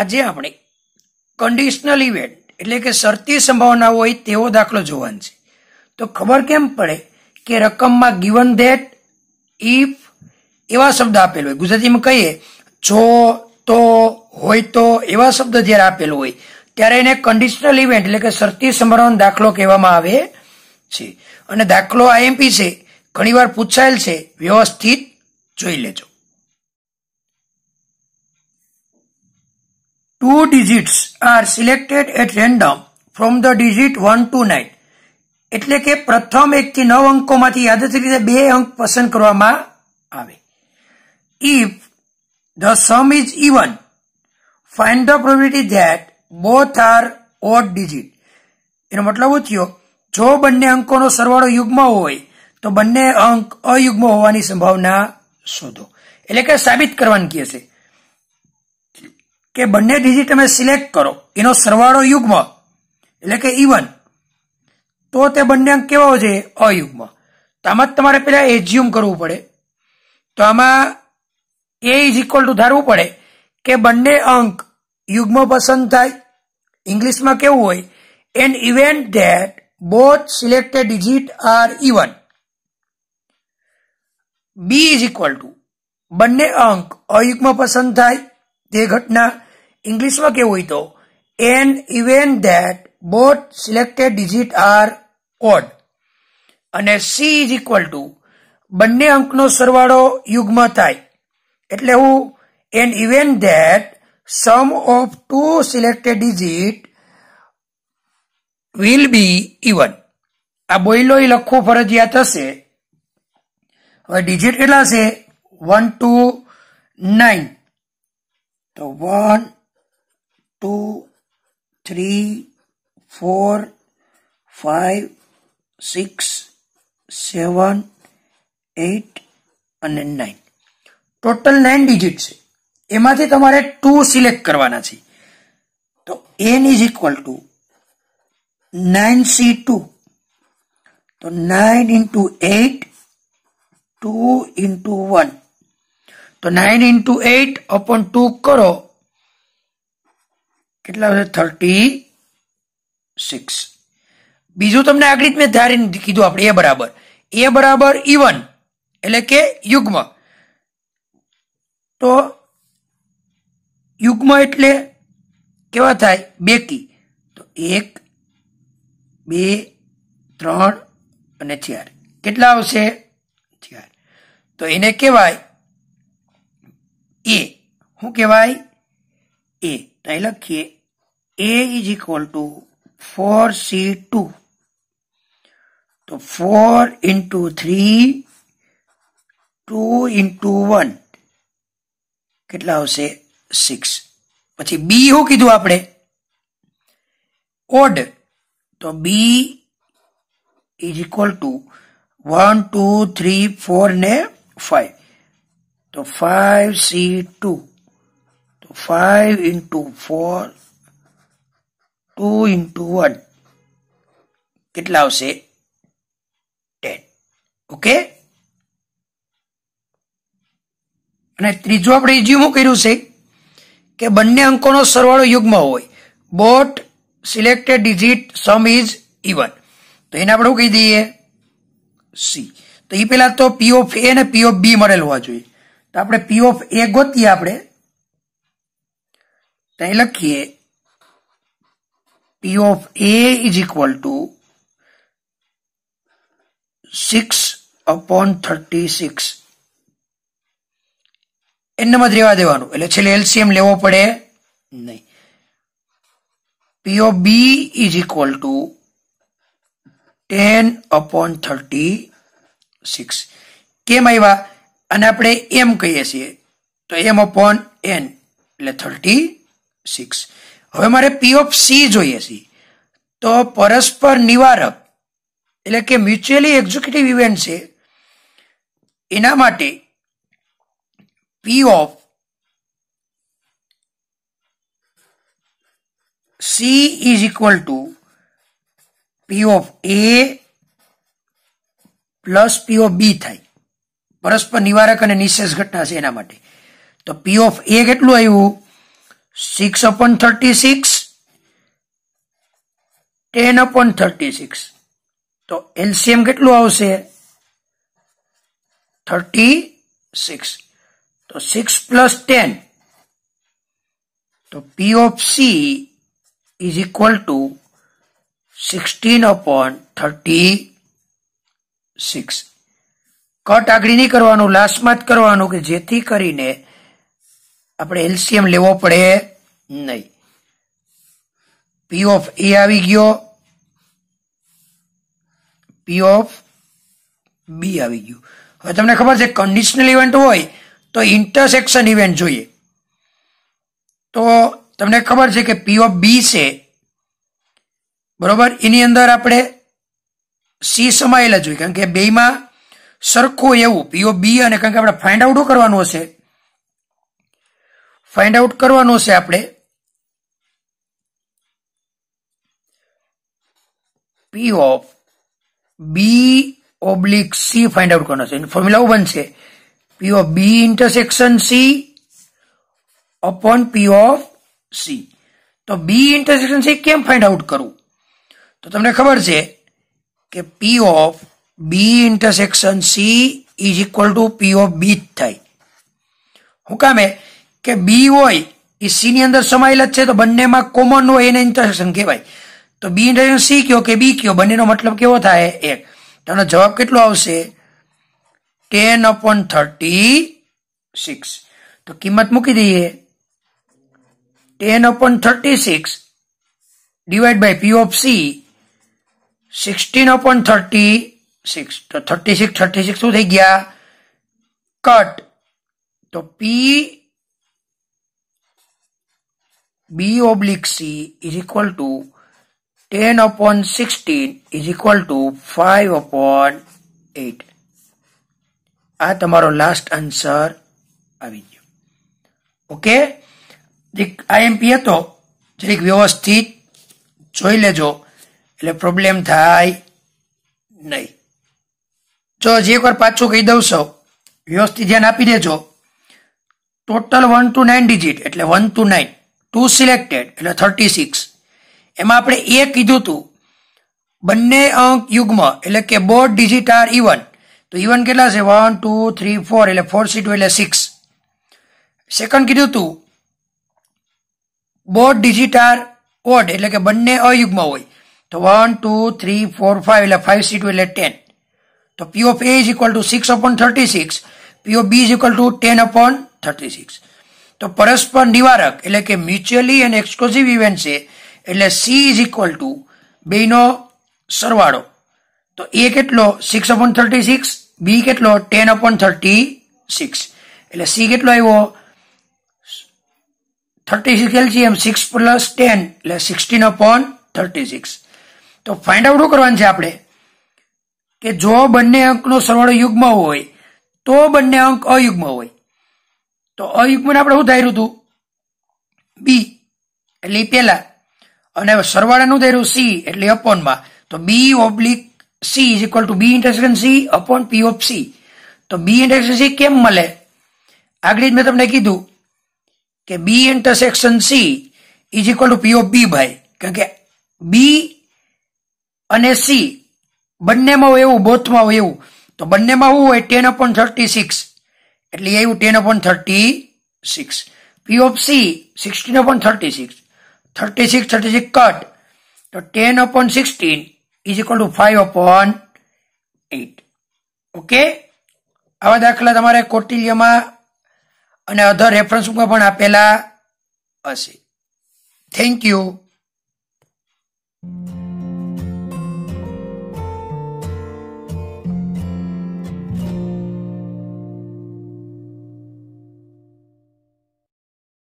આજે આપણે conditional event એટલે કે શરતી સંભાવના હોય તેવો દાખલો જોવાનો છે તો ખબર કેમ પડે કે રકમમાં ગિવન ધેટ ઇફ એવા શબ્દ આપેલો હોય ગુજરાતીમાં કહીએ જો તો હોય તો એવા શબ્દ જ્યારે આપેલો હોય ત્યારે એને કન્ડિશનલ ઇવેન્ટ એટલે કે શરતી સંભાવના દાખલો કહેવામાં આવે છે અને દાખલો આઈએમપી છે ઘણીવાર પૂછાયેલ છે વ્યવસ્થિત જોઈ લેજો Two digits are selected at random from the digit 1 to 9. એટલે કે પ્રથમ એકથી નવ અંકોમાંથી યાદચ્છ રીતે બે અંક પસંદ કરવામાં આવે if the sum is even find the probability that both are odd digit એનો મતલબ થયો જો બંને અંકોનો સરવાળો યુગ્મ હોય તો બંને અંક અયુગ્મ હોવાની સંભાવના શોધો એટલે કે સાબિત કરવાની કહે છે કે બંને ડિજિટ તમે સિલેક્ટ કરો એનો સરવાળો યુગ્મ એટલે કે ઇવન તો તે બંને અંક કેવા હોવા જોઈએ અયુગ્મ તો આમાં જ તમારે પહેલાં એઝ્યુમ કરવું પડે તો આમાં એ ઇઝ ઇક્વલ ટુ ધારવું પડે કે બંને અંક યુગ્મ પસંદ થાય ઇંગ્લિશમાં કેવું હોય an event that both selected digit are even B is equal to બંને અંક અયુગ્મ પસંદ થાય તે ઘટના ઇંગ્લિશમાં કેવું હોય તો an event that both selected digit are odd અને સી ઇઝ ઇક્વલ ટુ બંને અંકનો સરવાળો યુગ્મ થાય એટલે હું an event that sum of two selected digit will be even આ બોઈલો એ લખવું ફરજિયાત હશે હવે ડિજિટ કેટલા છે વન ટુ નાઇન તો one two three four five six seven eight अने नाइन टोटल नाइन डिजिट से एमा टू सिलेक्ट करवा तो N is equal to nine C two तो nine into eight two into one तो नाइन इंटू एट अपन two करो કેટલા આવશે થર્ટી સિક્સ બીજું તમને આગળ જ મેં ધારીને કીધું આપણે એ બરાબર એ બરાબર ઇવન એટલે કે યુગ્મ તો યુગ્મ એટલે કેવા થાય બે કી તો એક બે ત્રણ અને ચાર કેટલા આવશે ચાર તો એને કહેવાય એ શું કહેવાય એ તો અહીં લખીએ a = 4c2 तो 4 * 3 2 * 1 કેટલા આવશે 6 પછી b હું કીધું આપણે ઓડ તો b = 1 2 3 4 ને 5 તો 5c2 તો 5 * 4 ટુ ઇન્ટુ વન કેટલા આવશે ટેન ઓકે અને ત્રીજું આપણે ઇઝ્યુમ કર્યું છે કે બંને અંકોનો સરવાળો યુગ્મ હોય both selected digit sum is even તો એને આપણે કહી દઈએ સી તો એ પેલા તો પી ઓફ એ ને પી ઓફ બી મળેલ હોવા જોઈએ તો આપણે પી ઓફ એ ગોતીએ આપણે ત્યાં લખીએ p of a = 6 / 36 n મત દેવા દેવાનું એટલે છે લેસીએમ લેવો પડે નહીં p of b = 10 / 36 કેમ આયા અને આપણે m કહી છે તો m / n એટલે 36 હવે મારે પી ઓફ સી જોઈએ છે તો પરસ્પર નિવારક એટલે કે મ્યુચ્યુઅલી એક્ઝિક્યુટિવ ઇવેન્ટ છે એના માટે P of C is equal to P of A plus P of B થાય પરસ્પર નિવારક અને નિશેષ ઘટના છે એના માટે તો પી ઓફ એ કેટલું આવ્યું six upon thirty six ten upon thirty six તો એલસીએમ કેટલું આવશે થર્ટી સિક્સ તો સિક્સ પ્લસ ટેન તો P of C is equal to sixteen upon thirty six cut આગળ નહીં કરવાનું લાસ્ટમાં જ કરવાનું કે જેથી કરીને આપણે એલસીએમ લેવો પડે નહીં પી ઓફ એ આવી ગયો પી ઓફ બી આવી ગયું હવે તમને ખબર છે કન્ડિશનલ ઇવેન્ટ હોય તો ઇન્ટરસેક્શન ઇવેન્ટ જોઈએ તો તમને ખબર છે કે પી ઓફ બી છે બરોબર એની અંદર આપણે સી સમાયેલા જોઈએ કારણ કે બેમાં સરખું એવું પીઓ બી અને કારણ કે આપણે ફાઇન્ડ આઉટ કરવાનું હશે फाइंड आउट करने अपने P of B oblique C find out करना फॉर्म्यूला बन C of B intersection C upon P of C तो बी इंटरसेक्शन सी केम फाइंड आउट करू तो तक खबर है कि P of B intersection C is equal to P of B थे हूँ क्या કે બી હોય એ સી ની અંદર સમાયેલ જ છે તો બંનેમાં કોમન હોય એને ઇન્ટરસેક્શન કહેવાય તો બી ઇન્ટરસેક્શન સી કયો કે બી કયો બંનેનો મતલબ કેવો થાય એક તેનો જવાબ કેટલો આવશે ટેન અપોન થર્ટી સિક્સ તો કિંમત મૂકી દઈએ ten upon thirty six divide by P of C sixteen upon thirty six તો થર્ટી સિક્સ થર્ટી સિક્સ શું થઈ ગયા કટ તો પી B oblique C is equal to 10 upon 16 is equal to 5 upon 8. આ તમારો લાસ્ટ આન્સર આવી ગયો okay જે આઈએમપી હતો જરીક વ્યવસ્થિત જોઈ લેજો એટલે પ્રોબ્લેમ થાય નહીં જો જે એકવાર પાછું કહી દઉં સૌ વ્યવસ્થિત ધ્યાન આપી દેજો total one two nine digit એટલે one two nine two selected એટલે 36 એમાં આપણે એ કીધુંતું બંને અંક યુગ્મ એટલે કે બોટ ડિજિટ આર ઈવન તો ઈવન કેટલા છે 1 2 3 4 એટલે 4c2 એટલે 6 સેકન્ડ કીધુંતું બોટ ડિજિટ આર ઓડ એટલે કે બંને અયુગ્મ હોય તો 1 2 3 4 5 એટલે 5c2 એટલે 10 તો p(a) = 6 / 36 p(b) = 10 / 36 તો પરસ્પર નિવારક એટલે કે મ્યુચ્યુઅલી એન્ડ એક્સક્લુઝિવ ઇવેન્ટ છે એટલે સી ઇઝ ઇક્વલ ટુ બેનો સરવાળો તો એ કેટલો six upon thirty six B કેટલો ટેન અપોન થર્ટી સિક્સ એટલે સી કેટલો આવ્યો thirty six LCM six plus ten એટલે સિક્સટીન અપોન થર્ટી સિક્સ તો ફાઇન્ડ આઉટ કરવાનું છે આપણે કે જો બંને અંકનો સરવાળો યુગ્મ હોય તો બંને અંક અયુગ્મ હોય તો અયુગ્મન આપણે શું ધાર્યું હતું બી એટલે એ પહેલા અને સરવાળાનું ધાર્યું સી એટલે અપોનમાં તો B oblique C is equal to B intersection C upon P of C તો બી ઇન્ટરસેક્શન સી કેમ મળે આગળ જ મેં તમને કીધું કે B intersection C is equal to P of B ભાઈ કારણ કે બી અને સી બંનેમાં હોય એવું બોથમાં હોય એવું તો બંનેમાં શું હોય ટેન અપોન થર્ટી સિક્સ એટલે એ ten upon thirty six P of C sixteen upon thirty six thirty six thirty six cut તો ten upon sixteen is equal to five upon eight okay આવા દાખલા તમારે કોટિલ્યમાં અને અધર રેફરન્સમાં પણ આપેલા હશે થેન્ક યુ